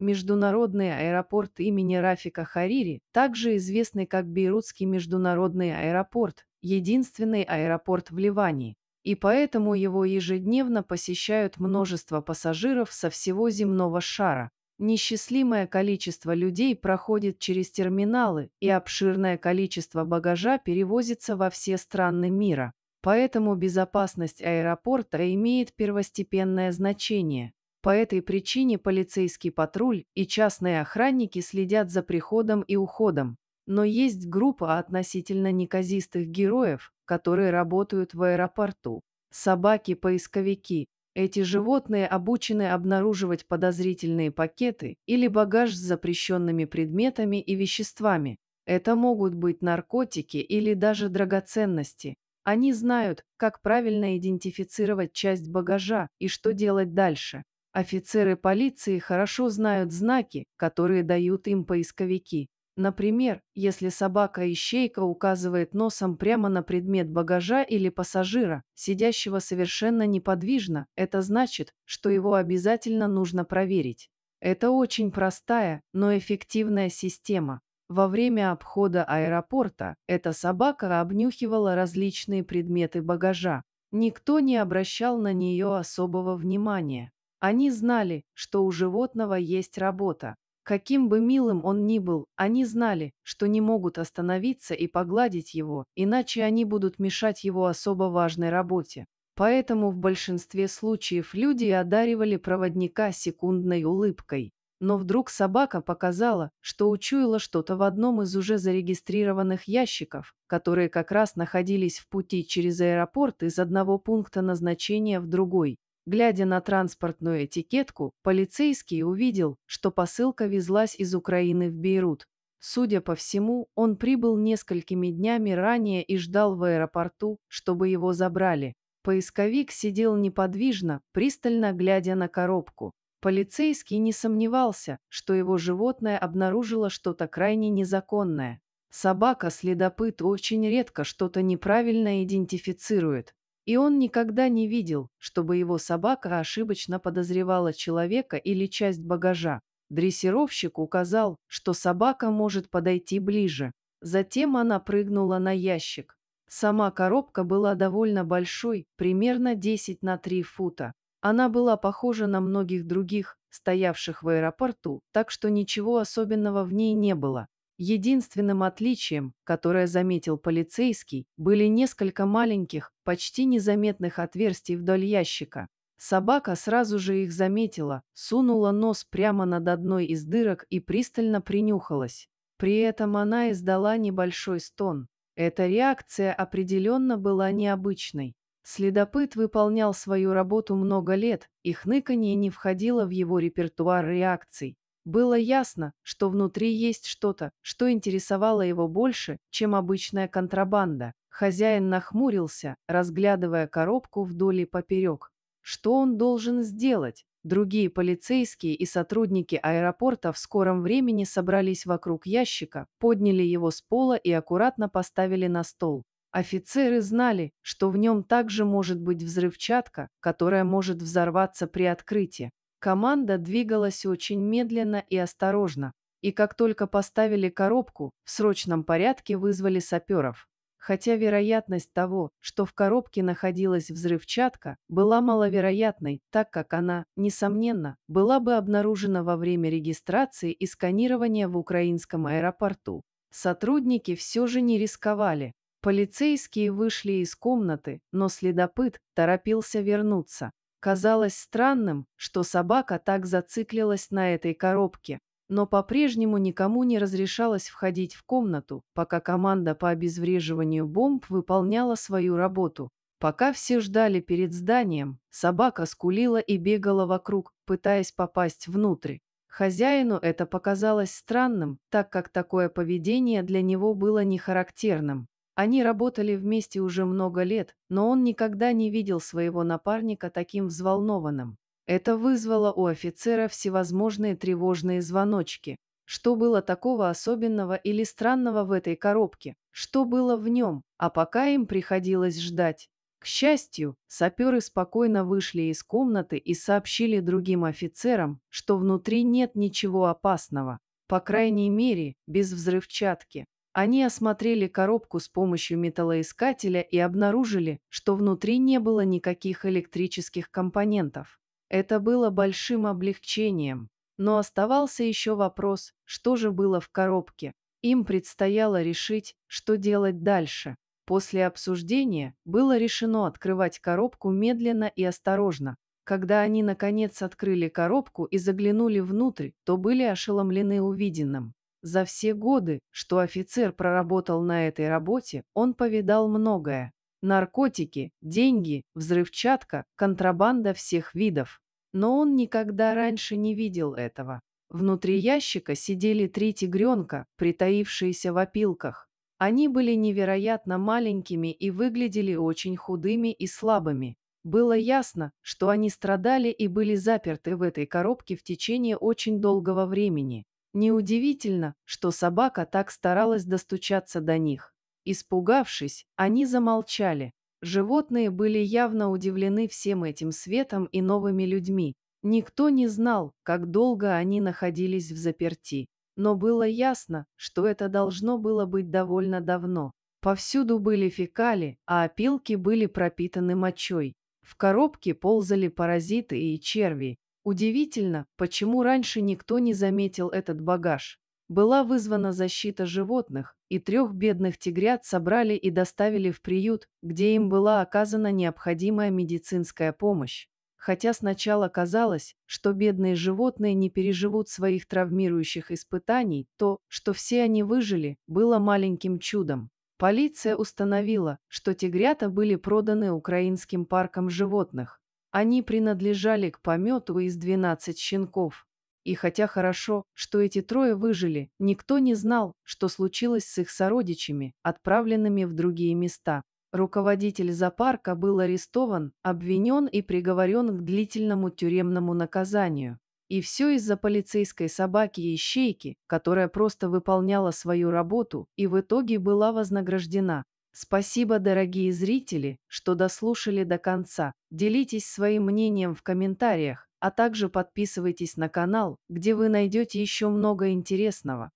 Международный аэропорт имени Рафика Харири, также известный как Бейрутский международный аэропорт, единственный аэропорт в Ливане, и поэтому его ежедневно посещают множество пассажиров со всего земного шара. Несчислимое количество людей проходит через терминалы, и обширное количество багажа перевозится во все страны мира. Поэтому безопасность аэропорта имеет первостепенное значение. По этой причине полицейский патруль и частные охранники следят за приходом и уходом. Но есть группа относительно неказистых героев, которые работают в аэропорту. Собаки-поисковики. Эти животные обучены обнаруживать подозрительные пакеты или багаж с запрещенными предметами и веществами. Это могут быть наркотики или даже драгоценности. Они знают, как правильно идентифицировать часть багажа и что делать дальше. Офицеры полиции хорошо знают знаки, которые дают им поисковики. Например, если собака-ищейка указывает носом прямо на предмет багажа или пассажира, сидящего совершенно неподвижно, это значит, что его обязательно нужно проверить. Это очень простая, но эффективная система. Во время обхода аэропорта эта собака обнюхивала различные предметы багажа. Никто не обращал на нее особого внимания. Они знали, что у животного есть работа. Каким бы милым он ни был, они знали, что не могут остановиться и погладить его, иначе они будут мешать его особо важной работе. Поэтому в большинстве случаев люди одаривали проводника секундной улыбкой. Но вдруг собака показала, что учуяла что-то в одном из уже зарегистрированных ящиков, которые как раз находились в пути через аэропорт из одного пункта назначения в другой. Глядя на транспортную этикетку, полицейский увидел, что посылка везлась из Украины в Бейрут. Судя по всему, он прибыл несколькими днями ранее и ждал в аэропорту, чтобы его забрали. Поисковик сидел неподвижно, пристально глядя на коробку. Полицейский не сомневался, что его животное обнаружило что-то крайне незаконное. Собака-следопыт очень редко что-то неправильно идентифицирует и он никогда не видел, чтобы его собака ошибочно подозревала человека или часть багажа. Дрессировщик указал, что собака может подойти ближе. Затем она прыгнула на ящик. Сама коробка была довольно большой, примерно 10 на 3 фута. Она была похожа на многих других, стоявших в аэропорту, так что ничего особенного в ней не было. Единственным отличием, которое заметил полицейский, были несколько маленьких, почти незаметных отверстий вдоль ящика. Собака сразу же их заметила, сунула нос прямо над одной из дырок и пристально принюхалась. При этом она издала небольшой стон. Эта реакция определенно была необычной. Следопыт выполнял свою работу много лет, и хныканье не входило в его репертуар реакций. Было ясно, что внутри есть что-то, что интересовало его больше, чем обычная контрабанда. Хозяин нахмурился, разглядывая коробку вдоль и поперек. Что он должен сделать? Другие полицейские и сотрудники аэропорта в скором времени собрались вокруг ящика, подняли его с пола и аккуратно поставили на стол. Офицеры знали, что в нем также может быть взрывчатка, которая может взорваться при открытии. Команда двигалась очень медленно и осторожно, и как только поставили коробку, в срочном порядке вызвали саперов. Хотя вероятность того, что в коробке находилась взрывчатка, была маловероятной, так как она, несомненно, была бы обнаружена во время регистрации и сканирования в украинском аэропорту. Сотрудники все же не рисковали. Полицейские вышли из комнаты, но следопыт торопился вернуться. Казалось странным, что собака так зациклилась на этой коробке, но по-прежнему никому не разрешалось входить в комнату, пока команда по обезвреживанию бомб выполняла свою работу. Пока все ждали перед зданием, собака скулила и бегала вокруг, пытаясь попасть внутрь. Хозяину это показалось странным, так как такое поведение для него было нехарактерным. Они работали вместе уже много лет, но он никогда не видел своего напарника таким взволнованным. Это вызвало у офицера всевозможные тревожные звоночки. Что было такого особенного или странного в этой коробке? Что было в нем? А пока им приходилось ждать. К счастью, саперы спокойно вышли из комнаты и сообщили другим офицерам, что внутри нет ничего опасного. По крайней мере, без взрывчатки. Они осмотрели коробку с помощью металлоискателя и обнаружили, что внутри не было никаких электрических компонентов. Это было большим облегчением. Но оставался еще вопрос, что же было в коробке. Им предстояло решить, что делать дальше. После обсуждения было решено открывать коробку медленно и осторожно. Когда они наконец открыли коробку и заглянули внутрь, то были ошеломлены увиденным. За все годы, что офицер проработал на этой работе, он повидал многое. Наркотики, деньги, взрывчатка, контрабанда всех видов. Но он никогда раньше не видел этого. Внутри ящика сидели три тигренка, притаившиеся в опилках. Они были невероятно маленькими и выглядели очень худыми и слабыми. Было ясно, что они страдали и были заперты в этой коробке в течение очень долгого времени. Неудивительно, что собака так старалась достучаться до них. Испугавшись, они замолчали. Животные были явно удивлены всем этим светом и новыми людьми. Никто не знал, как долго они находились в заперти. Но было ясно, что это должно было быть довольно давно. Повсюду были фекали, а опилки были пропитаны мочой. В коробке ползали паразиты и черви, Удивительно, почему раньше никто не заметил этот багаж. Была вызвана защита животных, и трех бедных тигрят собрали и доставили в приют, где им была оказана необходимая медицинская помощь. Хотя сначала казалось, что бедные животные не переживут своих травмирующих испытаний, то, что все они выжили, было маленьким чудом. Полиция установила, что тигрята были проданы украинским паркам животных. Они принадлежали к помету из 12 щенков. И хотя хорошо, что эти трое выжили, никто не знал, что случилось с их сородичами, отправленными в другие места. Руководитель зоопарка был арестован, обвинен и приговорен к длительному тюремному наказанию. И все из-за полицейской собаки-ищейки, которая просто выполняла свою работу и в итоге была вознаграждена. Спасибо, дорогие зрители, что дослушали до конца. Делитесь своим мнением в комментариях, а также подписывайтесь на канал, где вы найдете еще много интересного.